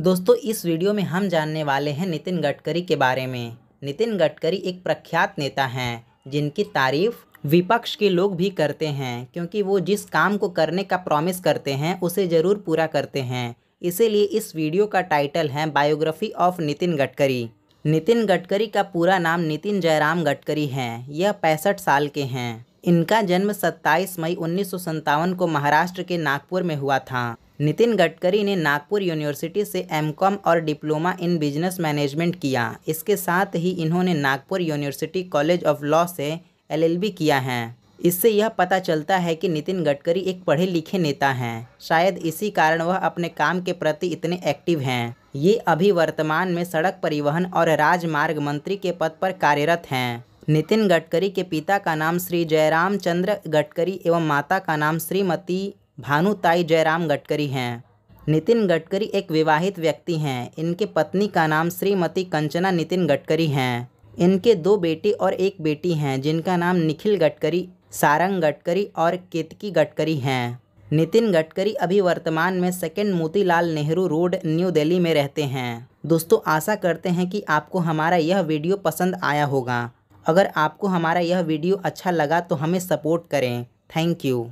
दोस्तों इस वीडियो में हम जानने वाले हैं नितिन गडकरी के बारे में नितिन गडकरी एक प्रख्यात नेता हैं जिनकी तारीफ विपक्ष के लोग भी करते हैं क्योंकि वो जिस काम को करने का प्रॉमिस करते हैं उसे ज़रूर पूरा करते हैं इसीलिए इस वीडियो का टाइटल है बायोग्राफी ऑफ नितिन गडकरी नितिन गडकरी का पूरा नाम नितिन जयराम गडकरी हैं यह पैंसठ साल के हैं इनका जन्म 27 मई उन्नीस को महाराष्ट्र के नागपुर में हुआ था नितिन गडकरी ने नागपुर यूनिवर्सिटी से एमकॉम और डिप्लोमा इन बिजनेस मैनेजमेंट किया इसके साथ ही इन्होंने Nagpur university college of law से एलएलबी किया है इससे यह पता चलता है कि नितिन गडकरी एक पढ़े लिखे नेता हैं शायद इसी कारण वह अपने काम के प्रति इतने एक्टिव हैं ये अभी वर्तमान में सड़क परिवहन और राजमार्ग मंत्री के पद पर कार्यरत हैं नितिन गडकरी के पिता का नाम श्री जयराम चंद्र गडकरी एवं माता का नाम श्रीमती भानुताई जयराम गडकरी हैं नितिन गडकरी एक विवाहित व्यक्ति हैं इनके पत्नी का नाम श्रीमती कंचना नितिन गडकरी हैं इनके दो बेटे और एक बेटी हैं जिनका नाम निखिल गडकरी सारंग गडकरी और केतकी गडकरी हैं नितिन गडकरी अभी वर्तमान में second Motilal Nehru road new Delhi में रहते हैं दोस्तों आशा करते हैं कि आपको हमारा यह वीडियो पसंद आया होगा अगर आपको हमारा यह वीडियो अच्छा लगा तो हमें सपोर्ट करें थैंक यू